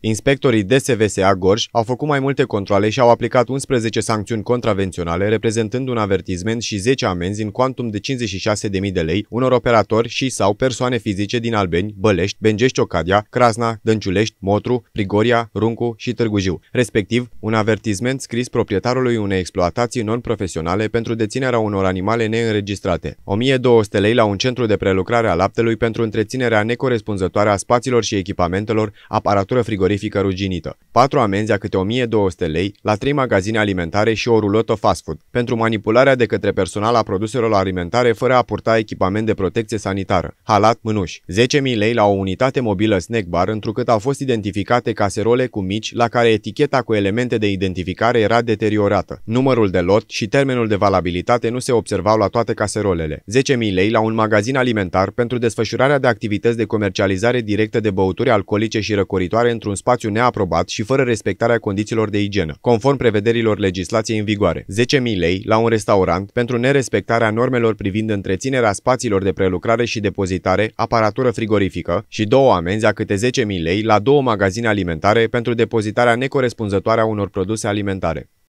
Inspectorii DSVSA Gorj au făcut mai multe controle și au aplicat 11 sancțiuni contravenționale, reprezentând un avertizment și 10 amenzi în cuantum de 56.000 de lei unor operatori și sau persoane fizice din Albeni, Bălești, Bengești Ocadia, Crasna, Dănciulești, Motru, Prigoria, Runcu și Târgu Jiu, respectiv un avertizment scris proprietarului unei exploatații non-profesionale pentru deținerea unor animale neînregistrate, 1200 lei la un centru de prelucrare a laptelui pentru întreținerea necorespunzătoare a spațiilor și echipamentelor, aparatură frigorifică frigorifică ruginită, 4 amenzi a câte 1200 lei la 3 magazine alimentare și o rulotă fast food, pentru manipularea de către personal a produselor alimentare fără a purta echipament de protecție sanitară, halat, mânuși, 10.000 lei la o unitate mobilă snack bar, întrucât au fost identificate caserole cu mici la care eticheta cu elemente de identificare era deteriorată. Numărul de lot și termenul de valabilitate nu se observau la toate caserolele. 10.000 lei la un magazin alimentar pentru desfășurarea de activități de comercializare directă de băuturi alcoolice și răcoritoare într-un spațiu neaprobat și fără respectarea condițiilor de igienă, conform prevederilor legislației în vigoare. 10.000 lei la un restaurant pentru nerespectarea normelor privind întreținerea spațiilor de prelucrare și depozitare, aparatură frigorifică și două amenzi a câte 10.000 lei la două magazine alimentare pentru depozitarea necorespunzătoare a unor produse alimentare.